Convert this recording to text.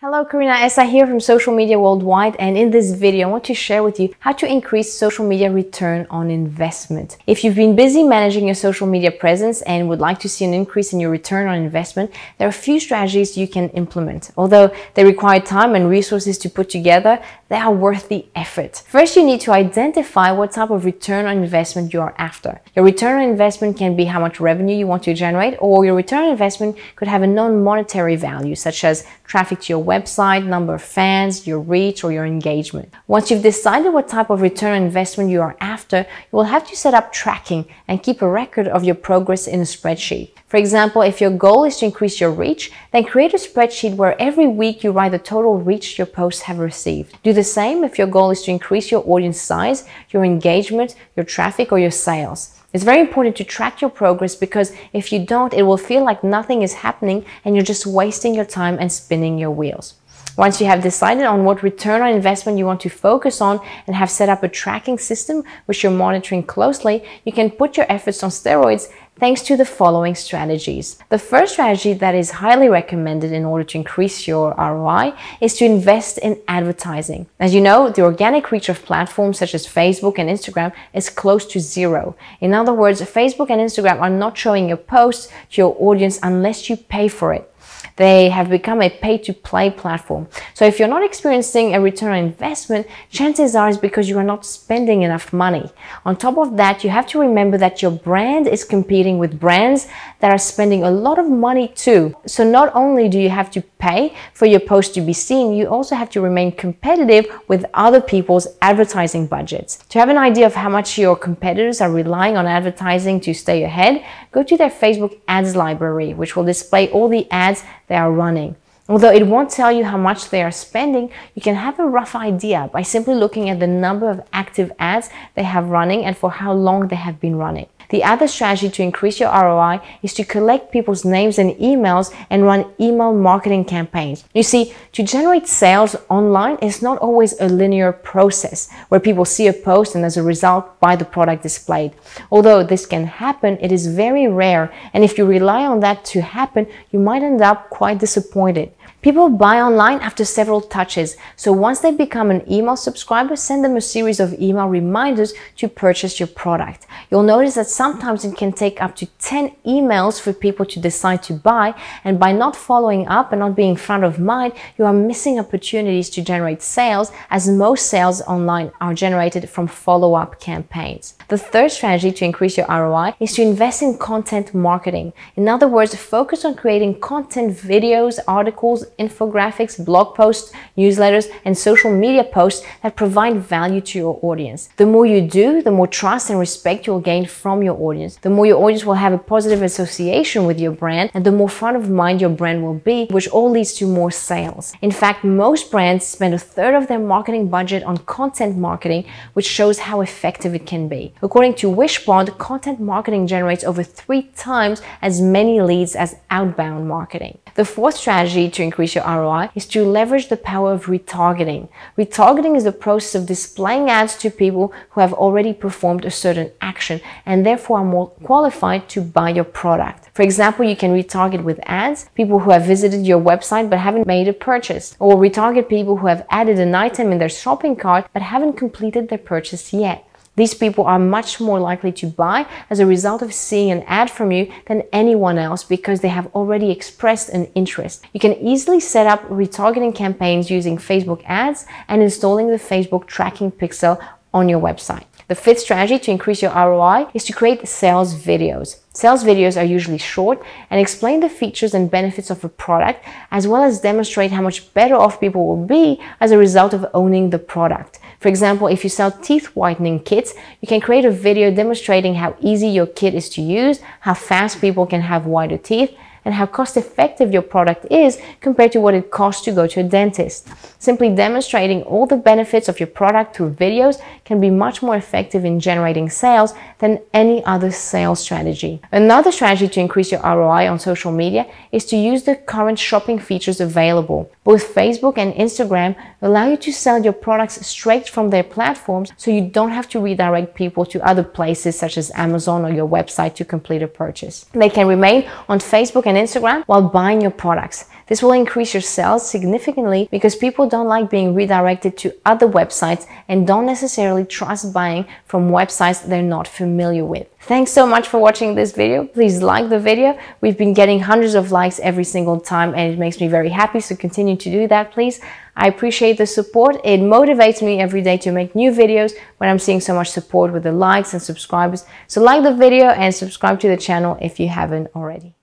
Hello, Karina Essa here from Social Media Worldwide and in this video I want to share with you how to increase social media return on investment. If you've been busy managing your social media presence and would like to see an increase in your return on investment, there are a few strategies you can implement. Although they require time and resources to put together, they are worth the effort. First, you need to identify what type of return on investment you are after. Your return on investment can be how much revenue you want to generate or your return on investment could have a non-monetary value such as traffic to your website, number of fans, your reach, or your engagement. Once you've decided what type of return on investment you are after, you will have to set up tracking and keep a record of your progress in a spreadsheet. For example, if your goal is to increase your reach, then create a spreadsheet where every week you write the total reach your posts have received. Do the same if your goal is to increase your audience size, your engagement, your traffic, or your sales. It's very important to track your progress because if you don't, it will feel like nothing is happening and you're just wasting your time and spinning your wheels. Once you have decided on what return on investment you want to focus on and have set up a tracking system which you're monitoring closely, you can put your efforts on steroids thanks to the following strategies. The first strategy that is highly recommended in order to increase your ROI is to invest in advertising. As you know, the organic reach of platforms such as Facebook and Instagram is close to zero. In other words, Facebook and Instagram are not showing your posts to your audience unless you pay for it. They have become a pay to play platform. So if you're not experiencing a return on investment, chances are it's because you are not spending enough money. On top of that, you have to remember that your brand is competing with brands that are spending a lot of money too. So not only do you have to pay for your post to be seen, you also have to remain competitive with other people's advertising budgets. To have an idea of how much your competitors are relying on advertising to stay ahead, go to their Facebook ads library, which will display all the ads they are running. Although it won't tell you how much they are spending, you can have a rough idea by simply looking at the number of active ads they have running and for how long they have been running. The other strategy to increase your ROI is to collect people's names and emails and run email marketing campaigns. You see, to generate sales online is not always a linear process where people see a post and as a result buy the product displayed. Although this can happen, it is very rare and if you rely on that to happen, you might end up quite disappointed. People buy online after several touches, so once they become an email subscriber, send them a series of email reminders to purchase your product. You'll notice that sometimes it can take up to 10 emails for people to decide to buy, and by not following up and not being front of mind, you are missing opportunities to generate sales, as most sales online are generated from follow-up campaigns. The third strategy to increase your ROI is to invest in content marketing. In other words, focus on creating content videos, articles, infographics, blog posts, newsletters, and social media posts that provide value to your audience. The more you do, the more trust and respect you'll gain from your audience. The more your audience will have a positive association with your brand, and the more front of mind your brand will be, which all leads to more sales. In fact, most brands spend a third of their marketing budget on content marketing, which shows how effective it can be. According to Wishpond, content marketing generates over three times as many leads as outbound marketing. The fourth strategy to increase increase your ROI is to leverage the power of retargeting. Retargeting is the process of displaying ads to people who have already performed a certain action and therefore are more qualified to buy your product. For example, you can retarget with ads people who have visited your website but haven't made a purchase, or retarget people who have added an item in their shopping cart but haven't completed their purchase yet. These people are much more likely to buy as a result of seeing an ad from you than anyone else because they have already expressed an interest. You can easily set up retargeting campaigns using Facebook ads and installing the Facebook tracking pixel on your website. The fifth strategy to increase your ROI is to create sales videos. Sales videos are usually short and explain the features and benefits of a product as well as demonstrate how much better off people will be as a result of owning the product. For example, if you sell teeth whitening kits, you can create a video demonstrating how easy your kit is to use, how fast people can have whiter teeth, and how cost effective your product is compared to what it costs to go to a dentist. Simply demonstrating all the benefits of your product through videos can be much more effective in generating sales than any other sales strategy. Another strategy to increase your ROI on social media is to use the current shopping features available. Both Facebook and Instagram allow you to sell your products straight from their platforms so you don't have to redirect people to other places such as Amazon or your website to complete a purchase. They can remain on Facebook and Instagram while buying your products. This will increase your sales significantly because people don't like being redirected to other websites and don't necessarily trust buying from websites they're not familiar with. Thanks so much for watching this video. Please like the video. We've been getting hundreds of likes every single time and it makes me very happy. So continue to do that, please. I appreciate the support. It motivates me every day to make new videos when I'm seeing so much support with the likes and subscribers. So like the video and subscribe to the channel if you haven't already.